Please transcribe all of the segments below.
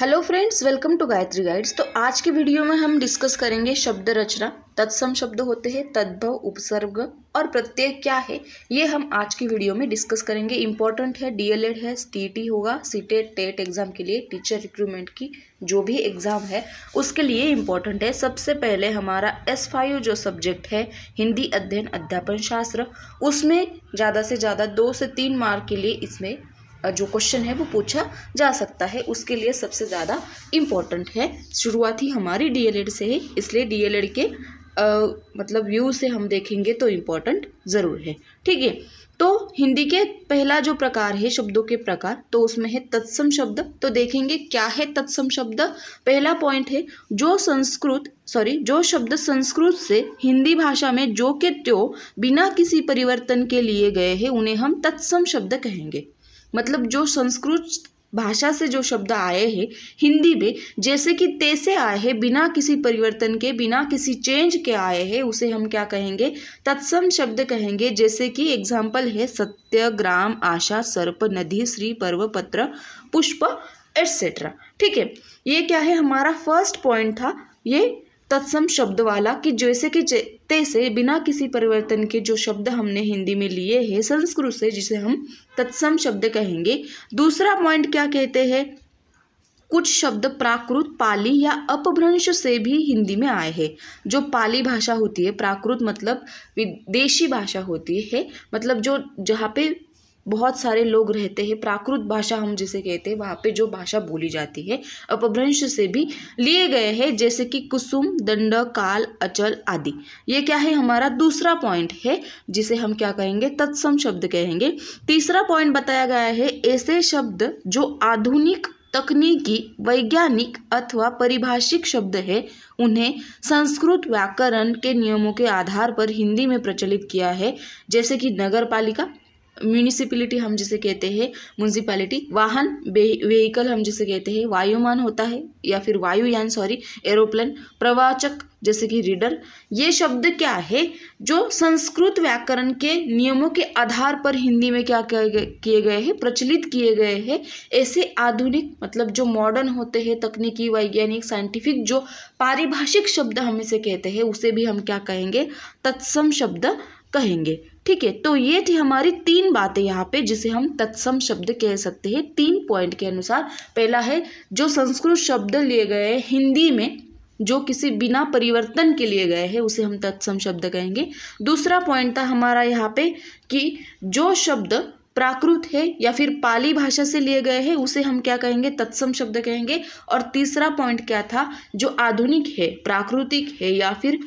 Hello friends welcome to Gayatri guides तो आज के वीडियो में हम डिस्कस करेंगे शब्द रचना तत्सम शब्द होते हैं तद्भव उपसर्ग और प्रत्यय क्या है ये हम आज की वीडियो में डिस्कस करेंगे इंपॉर्टेंट है डीएलएड है सीटी होगा सीटेट टेट एग्ज़ाम के लिए टीचर रिक्रूटमेंट की जो भी एग्ज़ाम है उसके लिए इम्पोर्टेंट है सबसे पहले हमारा एस फाइव जो सब्जेक्ट है हिंदी अध्ययन अध्यापन शास्त्र उसमें ज़्यादा से ज़्यादा दो से तीन मार्क के लिए इसमें जो क्वेश्चन है वो पूछा जा सकता है उसके लिए सबसे ज़्यादा इम्पोर्टेंट है शुरुआत ही हमारी डीएलएड से है इसलिए डीएलएड के आ, मतलब व्यू से हम देखेंगे तो इम्पोर्टेंट ज़रूर है ठीक है तो हिंदी के पहला जो प्रकार है शब्दों के प्रकार तो उसमें है तत्सम शब्द तो देखेंगे क्या है तत्सम शब्द पहला पॉइंट है जो संस्कृत सॉरी जो शब्द संस्कृत से हिंदी भाषा में जो के त्यो बिना किसी परिवर्तन के लिए गए हैं उन्हें हम तत्सम शब्द कहेंगे मतलब जो संस्कृत भाषा से जो शब्द आए हैं हिंदी में जैसे कि तैसे आए हैं बिना किसी परिवर्तन के बिना किसी चेंज के आए हैं उसे हम क्या कहेंगे तत्सम शब्द कहेंगे जैसे कि एग्जाम्पल है सत्य ग्राम आशा सर्प नदी श्री पर्व पत्र पुष्प एट्सेट्रा ठीक है ये क्या है हमारा फर्स्ट पॉइंट था ये तत्सम शब्द वाला कि जैसे कि तैसे बिना किसी परिवर्तन के जो शब्द हमने हिंदी में लिए हैं संस्कृत से जिसे हम तत्सम शब्द कहेंगे दूसरा पॉइंट क्या कहते हैं कुछ शब्द प्राकृत पाली या अपभ्रंश से भी हिंदी में आए हैं जो पाली भाषा होती है प्राकृत मतलब विदेशी भाषा होती है मतलब जो जहाँ पे बहुत सारे लोग रहते हैं प्राकृत भाषा हम जिसे कहते हैं वहाँ पे जो भाषा बोली जाती है अपभ्रंश से भी लिए गए हैं जैसे कि कुसुम दंड काल अचल आदि ये क्या है हमारा दूसरा पॉइंट है जिसे हम क्या कहेंगे तत्सम शब्द कहेंगे तीसरा पॉइंट बताया गया है ऐसे शब्द जो आधुनिक तकनीकी वैज्ञानिक अथवा परिभाषिक शब्द है उन्हें संस्कृत व्याकरण के नियमों के आधार पर हिंदी में प्रचलित किया है जैसे कि नगर पालिका म्यूनिसिपलिटी हम जिसे कहते हैं म्यूनसिपैलिटी वाहन व्हीकल हम जिसे कहते हैं वायुमान होता है या फिर वायुयान सॉरी एरोप्लेन प्रवाचक जैसे कि रीडर ये शब्द क्या है जो संस्कृत व्याकरण के नियमों के आधार पर हिंदी में क्या किए गए हैं प्रचलित किए गए हैं ऐसे आधुनिक मतलब जो मॉडर्न होते हैं तकनीकी वैज्ञानिक साइंटिफिक जो पारिभाषिक शब्द हम इसे कहते हैं उसे भी हम क्या कहेंगे तत्सम शब्द कहेंगे ठीक है तो ये थी हमारी तीन बातें यहाँ पे जिसे हम तत्सम शब्द कह सकते हैं तीन पॉइंट के अनुसार पहला है जो संस्कृत शब्द लिए गए हैं हिंदी में जो किसी बिना परिवर्तन के लिए गए हैं उसे हम तत्सम शब्द कहेंगे दूसरा पॉइंट था हमारा यहाँ पे कि जो शब्द प्राकृत है या फिर पाली भाषा से लिए गए हैं उसे हम क्या कहेंगे तत्सम शब्द कहेंगे और तीसरा पॉइंट क्या था जो आधुनिक है प्राकृतिक है या फिर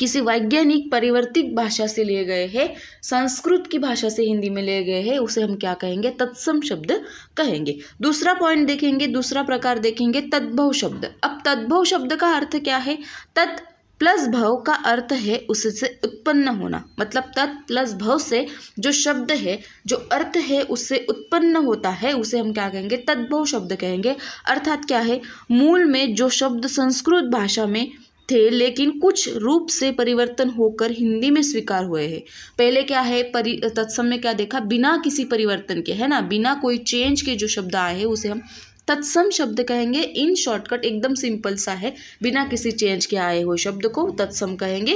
किसी वैज्ञानिक परिवर्तित भाषा से लिए गए हैं संस्कृत की भाषा से हिंदी में लिए गए हैं उसे हम क्या कहेंगे तत्सम शब्द कहेंगे दूसरा पॉइंट देखेंगे दूसरा प्रकार देखेंगे तद्भव शब्द अब तद्भव शब्द का अर्थ क्या है तत् प्लस भव का अर्थ है उससे उत्पन्न होना मतलब तत् प्लस भव से जो शब्द है जो अर्थ है उससे उत्पन्न होता है उसे हम क्या कहेंगे तद्भव शब्द कहेंगे अर्थात क्या है मूल में जो शब्द संस्कृत भाषा में थे लेकिन कुछ रूप से परिवर्तन होकर हिंदी में स्वीकार हुए हैं पहले क्या है परि तत्सम में क्या देखा बिना किसी परिवर्तन के है ना बिना कोई चेंज के जो शब्द आए हैं उसे हम तत्सम शब्द कहेंगे इन शॉर्टकट एकदम सिंपल सा है बिना किसी चेंज के आए हुए शब्द को तत्सम कहेंगे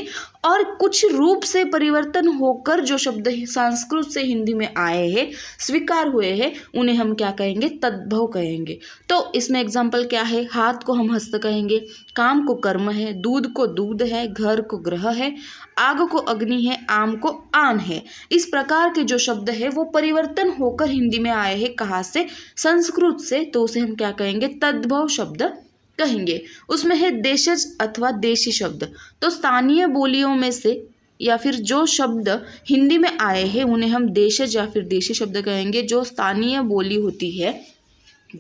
और कुछ रूप से परिवर्तन होकर जो शब्द संस्कृत से हिंदी में आए हैं स्वीकार हुए हैं उन्हें हम क्या कहेंगे तद्भव कहेंगे तो इसमें एग्जाम्पल क्या है हाथ को हम हस्त कहेंगे काम को कर्म है दूध को दूध है घर को ग्रह है आग को अग्नि है आम को आन है इस प्रकार के जो शब्द है वो परिवर्तन होकर हिंदी में आए हैं कहाँ से संस्कृत से तो उसे हम क्या कहेंगे तद्भव शब्द कहेंगे उसमें है देशज अथवा देशी शब्द तो स्थानीय बोलियों में से या फिर जो शब्द हिंदी में आए हैं उन्हें हम देशज या फिर देशी शब्द कहेंगे जो स्थानीय बोली होती है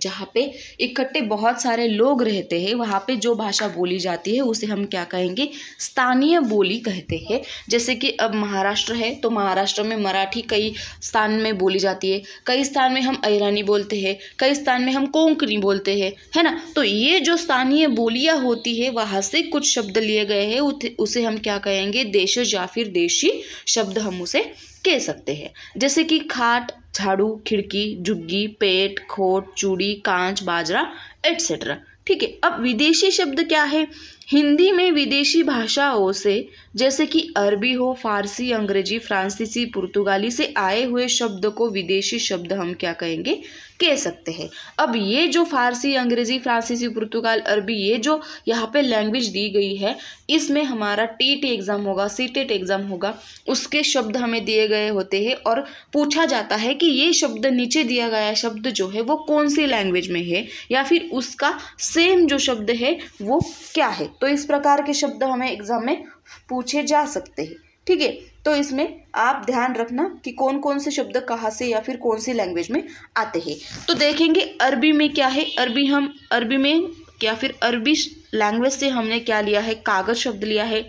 जहाँ पे इकट्ठे बहुत सारे लोग रहते हैं वहाँ पे जो भाषा बोली जाती है उसे हम क्या कहेंगे स्थानीय बोली कहते हैं जैसे कि अब महाराष्ट्र है तो महाराष्ट्र में मराठी कई स्थान में बोली जाती है कई स्थान में हम ऐरानी बोलते हैं कई स्थान में हम कोंकणी बोलते हैं है ना तो ये जो स्थानीय बोलियाँ होती है वहाँ से कुछ शब्द लिए गए हैं उसे हम क्या कहेंगे देश या फिर देशी शब्द हम उसे कह सकते हैं जैसे कि खाट झाड़ू खिड़की झुग्गी पेट खोट चूड़ी कांच बाजरा एट्सेट्रा ठीक है अब विदेशी शब्द क्या है हिंदी में विदेशी भाषाओं से जैसे कि अरबी हो फारसी अंग्रेजी फ्रांसीसी पुर्तगाली से आए हुए शब्द को विदेशी शब्द हम क्या कहेंगे कह सकते हैं अब ये जो फारसी अंग्रेज़ी फ्रांसीसी पुर्तगाल अरबी ये जो यहाँ पे लैंग्वेज दी गई है इसमें हमारा टी टी एग्ज़ाम होगा सी टेट एग्ज़ाम होगा उसके शब्द हमें दिए गए होते हैं और पूछा जाता है कि ये शब्द नीचे दिया गया शब्द जो है वो कौन सी लैंग्वेज में है या फिर उसका सेम जो शब्द है वो क्या है तो इस प्रकार के शब्द हमें एग्ज़ाम में पूछे जा सकते हैं ठीक है तो इसमें आप ध्यान रखना कि कौन कौन से शब्द कहाँ से या फिर कौन सी लैंग्वेज में आते हैं तो देखेंगे अरबी में क्या है अरबी हम अरबी में या फिर अरबी लैंग्वेज से हमने क्या लिया है कागज़ शब्द लिया है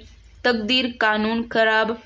तकदीर कानून खराब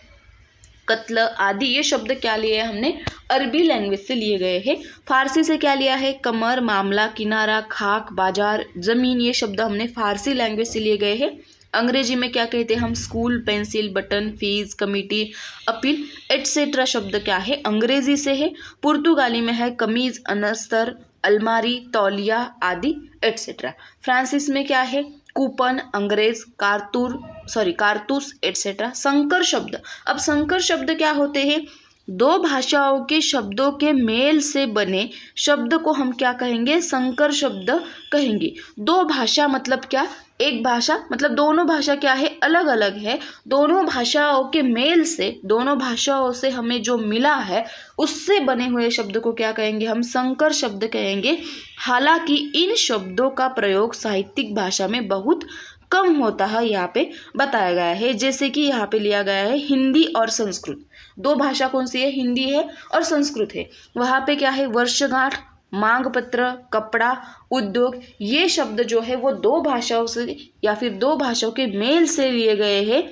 कत्ल आदि ये शब्द क्या लिए हैं हमने अरबी लैंग्वेज से लिए गए हैं फारसी से क्या लिया है कमर मामला किनारा खाक बाजार ज़मीन ये शब्द हमने फारसी लैंग्वेज से लिए गए हैं अंग्रेजी में क्या कहते हैं हम school pencil button fees committee appeal etcetera शब्द क्या है अंग्रेजी से है पुर्तगाली में है कमीज अनस्तर अलमारी तौलिया आदि एट्सेट्रा फ्रांसिस में क्या है कूपन अंग्रेज कारतूर सॉरी कारतूस एट्सेट्रा संकर शब्द अब संकर शब्द क्या होते हैं दो भाषाओं के शब्दों के मेल से बने शब्द को हम क्या कहेंगे संकर शब्द कहेंगे दो भाषा मतलब क्या एक भाषा मतलब दोनों भाषा क्या है अलग अलग है दोनों भाषाओं के मेल से दोनों भाषाओं से हमें जो मिला है उससे बने हुए शब्द को क्या कहेंगे हम संकर शब्द कहेंगे हालांकि इन शब्दों का प्रयोग साहित्यिक भाषा में बहुत कम होता है यहाँ पे बताया गया है जैसे कि यहाँ पे लिया गया है हिंदी और संस्कृत दो भाषा कौन सी है हिंदी है और संस्कृत है वहाँ पे क्या है वर्षगांठ मांग पत्र कपड़ा उद्योग ये शब्द जो है वो दो भाषाओं से या फिर दो भाषाओं के मेल से लिए गए हैं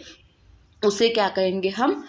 उसे क्या कहेंगे हम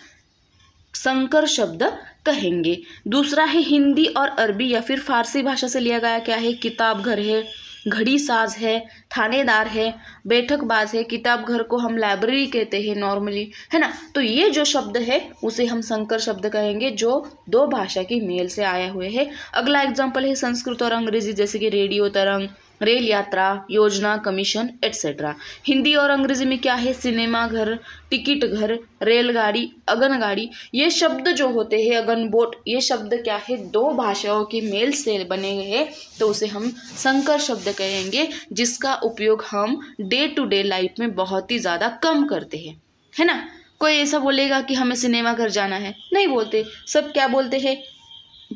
संकर शब्द कहेंगे दूसरा है हिंदी और अरबी या फिर फारसी भाषा से लिया गया क्या है किताब घर है घड़ी साज है थानेदार है बैठकबाज है किताब घर को हम लाइब्रेरी कहते हैं नॉर्मली है ना तो ये जो शब्द है उसे हम संकर शब्द कहेंगे जो दो भाषा की मेल से आया हुए है अगला एग्जाम्पल है संस्कृत और अंग्रेजी जैसे कि रेडियो तरंग रेल यात्रा योजना कमीशन एट्सेट्रा हिंदी और अंग्रेजी में क्या है सिनेमा घर टिकट घर रेलगाड़ी अगन गाड़ी ये शब्द जो होते हैं अगन बोट ये शब्द क्या है दो भाषाओं के मेल से बने हैं तो उसे हम संकर शब्द कहेंगे जिसका उपयोग हम डे टू डे लाइफ में बहुत ही ज़्यादा कम करते हैं है ना कोई ऐसा बोलेगा कि हमें सिनेमा घर जाना है नहीं बोलते सब क्या बोलते हैं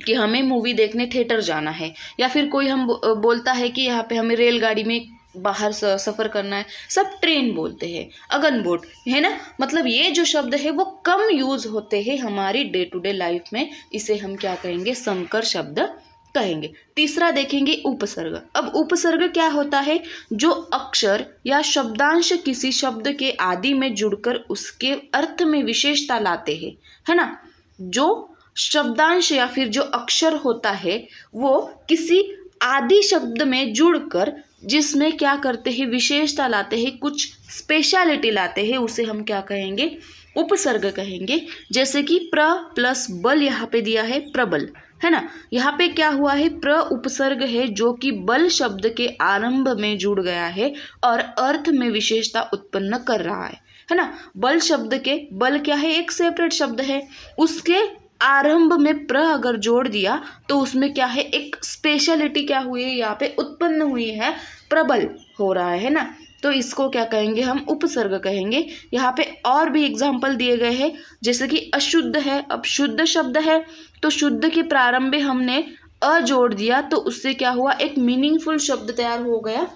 कि हमें मूवी देखने थिएटर जाना है या फिर कोई हम बोलता है कि यहाँ पे हमें रेलगाड़ी में बाहर सफ़र करना है सब ट्रेन बोलते हैं अगन बोट है ना मतलब ये जो शब्द है वो कम यूज़ होते हैं हमारी डे टू डे लाइफ में इसे हम क्या कहेंगे संकर शब्द कहेंगे तीसरा देखेंगे उपसर्ग अब उपसर्ग क्या होता है जो अक्षर या शब्दांश किसी शब्द के आदि में जुड़कर उसके अर्थ में विशेषता लाते हैं है ना जो शब्दांश या फिर जो अक्षर होता है वो किसी आदि शब्द में जुड़कर जिसमें क्या करते हैं विशेषता लाते हैं कुछ स्पेशलिटी लाते हैं उसे हम क्या कहेंगे उपसर्ग कहेंगे जैसे कि प्र प्लस बल यहाँ पे दिया है प्रबल है ना यहाँ पे क्या हुआ है प्र उपसर्ग है जो कि बल शब्द के आरंभ में जुड़ गया है और अर्थ में विशेषता उत्पन्न कर रहा है है ना बल शब्द के बल क्या है एक सेपरेट शब्द है उसके आरंभ में प्र अगर जोड़ दिया तो उसमें क्या है एक स्पेशलिटी क्या हुई है यहाँ पे उत्पन्न हुई है प्रबल हो रहा है ना तो इसको क्या कहेंगे हम उपसर्ग कहेंगे यहाँ पे और भी एग्जाम्पल दिए गए हैं जैसे कि अशुद्ध है अब शुद्ध शब्द है तो शुद्ध के प्रारंभ में हमने अ जोड़ दिया तो उससे क्या हुआ एक मीनिंगफुल शब्द तैयार हो गया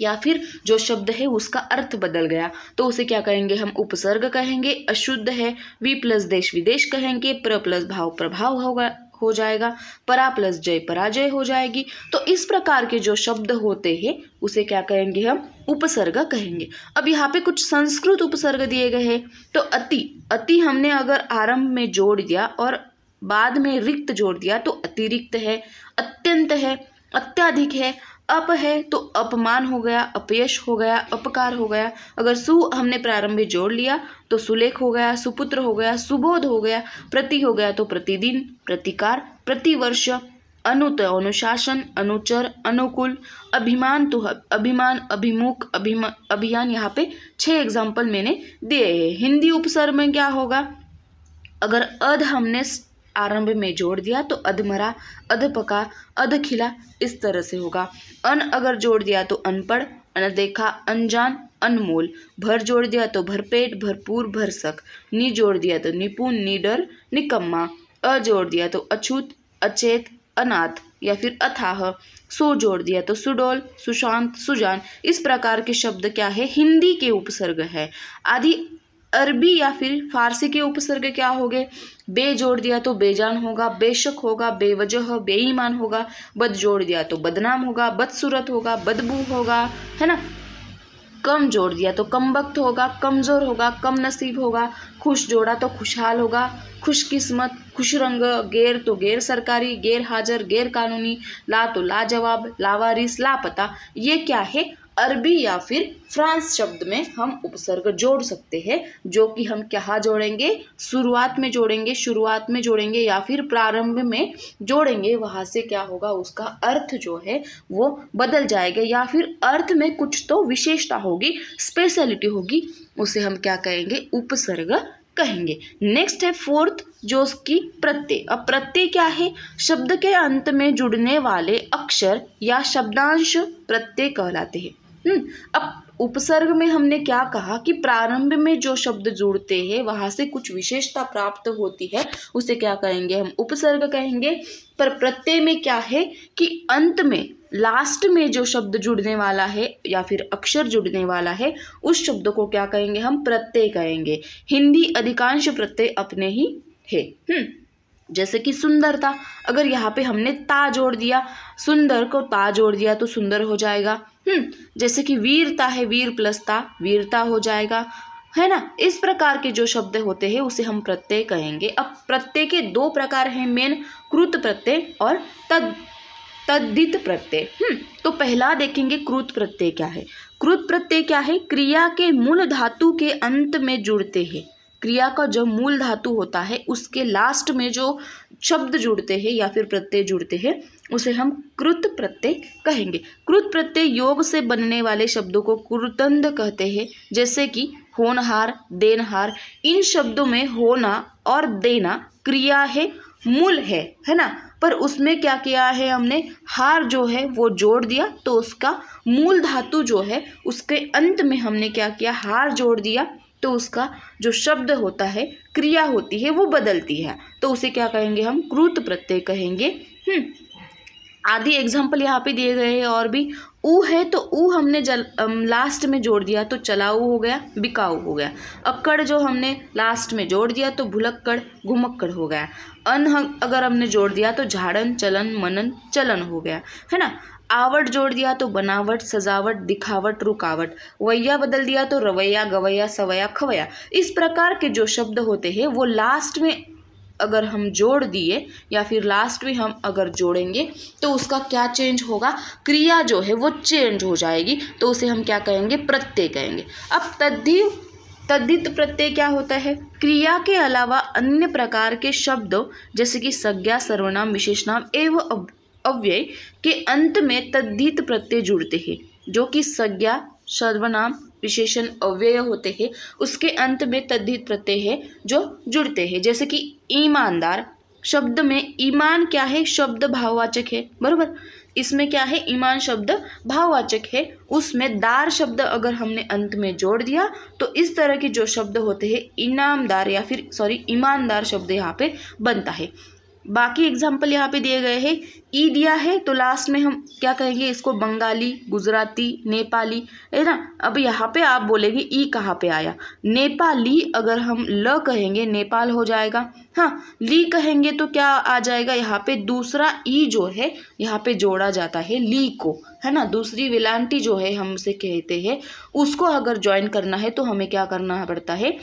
या फिर जो शब्द है उसका अर्थ बदल गया तो उसे क्या कहेंगे हम उपसर्ग कहेंगे अशुद्ध है वी प्लस देश विदेश कहेंगे प्र प्लस भाव प्रभाव होगा हो जाएगा परा प्लस जय पराजय हो जाएगी तो इस प्रकार के जो शब्द होते हैं उसे क्या कहेंगे हम उपसर्ग कहेंगे अब यहाँ पे कुछ संस्कृत उपसर्ग दिए गए हैं तो अति अति हमने अगर आरंभ में जोड़ दिया और बाद में रिक्त जोड़ दिया तो अतिरिक्त है अत्यंत है अत्याधिक है अप है तो अपमान हो गया अपयश हो गया अपकार हो गया अगर सु हमने प्रारंभ में जोड़ लिया तो सुलेख हो गया सुपुत्र हो गया सुबोध हो गया प्रति हो गया तो प्रतिदिन प्रतिकार प्रतिवर्ष अनुत अनुशासन अनुचर अनुकूल अभिमान तो अभिमान अभिमुख अभिमान अभियान यहाँ पे छह एग्जाम्पल मैंने दिए हैं हिंदी उपसर्ग में क्या होगा अगर अध हमने आरंभ में जोड़ दिया तो अधमरा अध पका अध खिला इस तरह से होगा अन अगर जोड़ दिया तो अनपढ़ अनदेखा अनजान अनमोल भर जोड़ दिया तो भरपेट भरपूर भरसक नी जोड़ दिया तो निपुण निडर निकम्मा अ जोड़ दिया तो अछूत अचेत अनाथ या फिर अथाह सो जोड़ दिया तो सुडोल सुशांत सुजान इस प्रकार के शब्द क्या है हिंदी के उपसर्ग है आदि अरबी या फिर फारसी के उपसर्ग क्या हो गए बे जोड़ दिया तो बेजान होगा बेशक होगा बेवजह बेईमान होगा बद जोड़ दिया तो बदनाम होगा बदसूरत होगा बदबू होगा है ना कम जोड़ दिया तो कम वक्त होगा कमज़ोर होगा कम नसीब होगा खुश जोड़ा तो खुशहाल होगा खुशकिस्मत खुश रंग गैर तो गैर सरकारी गैर हाजिर गैर कानूनी ला तो लाजवाब लावारिस लापता ये क्या है अरबी या फिर फ्रांस शब्द में हम उपसर्ग जोड़ सकते हैं जो कि हम क्या जोड़ेंगे शुरुआत में जोड़ेंगे शुरुआत में जोड़ेंगे या फिर प्रारंभ में जोड़ेंगे वहाँ से क्या होगा उसका अर्थ जो है वो बदल जाएगा या फिर अर्थ में कुछ तो विशेषता होगी स्पेशलिटी होगी उसे हम क्या कहेंगे उपसर्ग कहेंगे नेक्स्ट है फोर्थ जो उसकी प्रत्यय अब प्रत्यय क्या है शब्द के अंत में जुड़ने वाले अक्षर या शब्दांश प्रत्यय कहलाते हैं हम्म, अब उपसर्ग में हमने क्या कहा कि प्रारंभ में जो शब्द जुड़ते हैं वहां से कुछ विशेषता प्राप्त होती है उसे क्या कहेंगे हम उपसर्ग कहेंगे पर प्रत्यय में क्या है कि अंत में लास्ट में जो शब्द जुड़ने वाला है या फिर अक्षर जुड़ने वाला है उस शब्द को क्या कहेंगे हम प्रत्यय कहेंगे हिंदी अधिकांश प्रत्यय अपने ही है हम्म जैसे कि सुंदरता अगर यहाँ पे हमने ता जोड़ दिया सुंदर को ता जोड़ दिया तो सुंदर हो जाएगा हम्म, जैसे कि वीरता है वीर प्लस ता वीरता हो जाएगा है ना इस प्रकार के जो शब्द होते हैं उसे हम प्रत्यय कहेंगे अब प्रत्यय के दो प्रकार हैं मेन कृत प्रत्यय और तद तद्दित प्रत्यय हम्म, तो पहला देखेंगे कृत प्रत्यय क्या है कृत प्रत्यय क्या है क्रिया के मूल धातु के अंत में जुड़ते हैं क्रिया का जो मूल धातु होता है उसके लास्ट में जो शब्द जुड़ते हैं या फिर प्रत्यय जुड़ते हैं उसे हम कृत प्रत्यय कहेंगे कृत प्रत्यय योग से बनने वाले शब्दों को कृतंद कहते हैं जैसे कि होनहार देनहार इन शब्दों में होना और देना क्रिया है मूल है है ना पर उसमें क्या किया है हमने हार जो है वो जोड़ दिया तो उसका मूल धातु जो है उसके अंत में हमने क्या किया हार जोड़ दिया तो उसका जो शब्द होता है क्रिया होती है वो बदलती है तो उसे क्या कहेंगे हम क्रूत प्रत्यय कहेंगे आदि एग्जाम्पल हम्म। यहाँ पे दिए गए हैं और भी ऊ है तो ऊ हमने जल लास्ट में जोड़ दिया तो चलाऊ हो गया बिकाऊ हो गया अक्कड़ जो हमने लास्ट में जोड़ दिया तो भुलक्कड़ घुमक्कड़ हो गया अन अगर हमने जोड़ दिया तो झाड़न चलन मनन चलन हो गया है ना आवट जोड़ दिया तो बनावट सजावट दिखावट रुकावट वैया बदल दिया तो रवैया गवैया सवैया खवैया इस प्रकार के जो शब्द होते हैं वो लास्ट में अगर हम जोड़ दिए या फिर लास्ट में हम अगर जोड़ेंगे तो उसका क्या चेंज होगा क्रिया जो है वो चेंज हो जाएगी तो उसे हम क्या कहेंगे प्रत्यय कहेंगे अब तद्धि तद्धित प्रत्यय क्या होता है क्रिया के अलावा अन्य प्रकार के शब्दों जैसे कि संज्ञा सर्वनाम विशेषनाम एवं अव्यय के अंत में तद्धित प्रत्यय जुड़ते हैं जो कि संज्ञा सर्वनाम विशेषण अव्यय होते हैं उसके अंत में तद्धित प्रत्यय है जो जुड़ते हैं जैसे कि ईमानदार शब्द में ईमान क्या है शब्द भाववाचक है बरोबर इसमें क्या है ईमान शब्द भाववाचक है उसमें दार शब्द अगर हमने अंत में जोड़ दिया तो इस तरह के जो शब्द होते हैं इनामदार या फिर सॉरी ईमानदार शब्द यहाँ पे बनता है बाकी एग्जाम्पल यहाँ पे दिए गए हैं ई दिया है तो लास्ट में हम क्या कहेंगे इसको बंगाली गुजराती नेपाली है ना अब यहाँ पे आप बोलेंगे ई कहाँ पे आया नेपाली अगर हम ल कहेंगे नेपाल हो जाएगा हाँ ली कहेंगे तो क्या आ जाएगा यहाँ पे दूसरा ई जो है यहाँ पे जोड़ा जाता है ली को है ना दूसरी विलांटी जो है हम उसे कहते हैं उसको अगर ज्वाइन करना है तो हमें क्या करना पड़ता है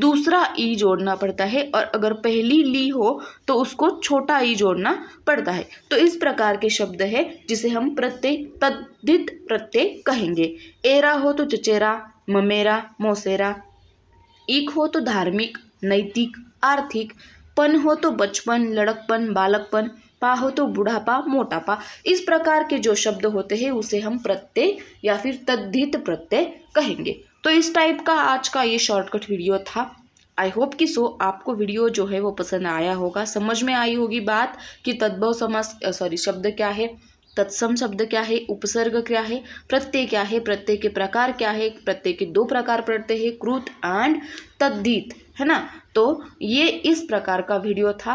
दूसरा ई जोड़ना पड़ता है और अगर पहली ली हो तो उसको छोटा ई जोड़ना पड़ता है तो इस प्रकार के शब्द है जिसे हम प्रत्यय तद्धित प्रत्यय कहेंगे एरा हो तो चचेरा ममेरा मोसेरा ईक हो तो धार्मिक नैतिक आर्थिक पन हो तो बचपन लड़कपन बालकपन पा हो तो बुढ़ापा मोटापा इस प्रकार के जो शब्द होते हैं उसे हम प्रत्यय या फिर तद्धित प्रत्यय कहेंगे तो इस टाइप का आज का ये शॉर्टकट वीडियो था आई होप कि सो आपको वीडियो जो है वो पसंद आया होगा समझ में आई होगी बात कि तद्भव समास सॉरी शब्द क्या है तत्सम शब्द क्या है उपसर्ग क्या है प्रत्यय क्या है प्रत्यय के प्रकार क्या है प्रत्यय के दो प्रकार पड़ते हैं कृत एंड तद्धित है ना तो ये इस प्रकार का वीडियो था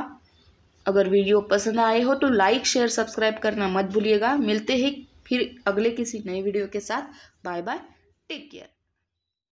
अगर वीडियो पसंद आए हो तो लाइक शेयर सब्सक्राइब करना मत भूलिएगा मिलते हैं फिर अगले किसी नए वीडियो के साथ बाय बाय टेक केयर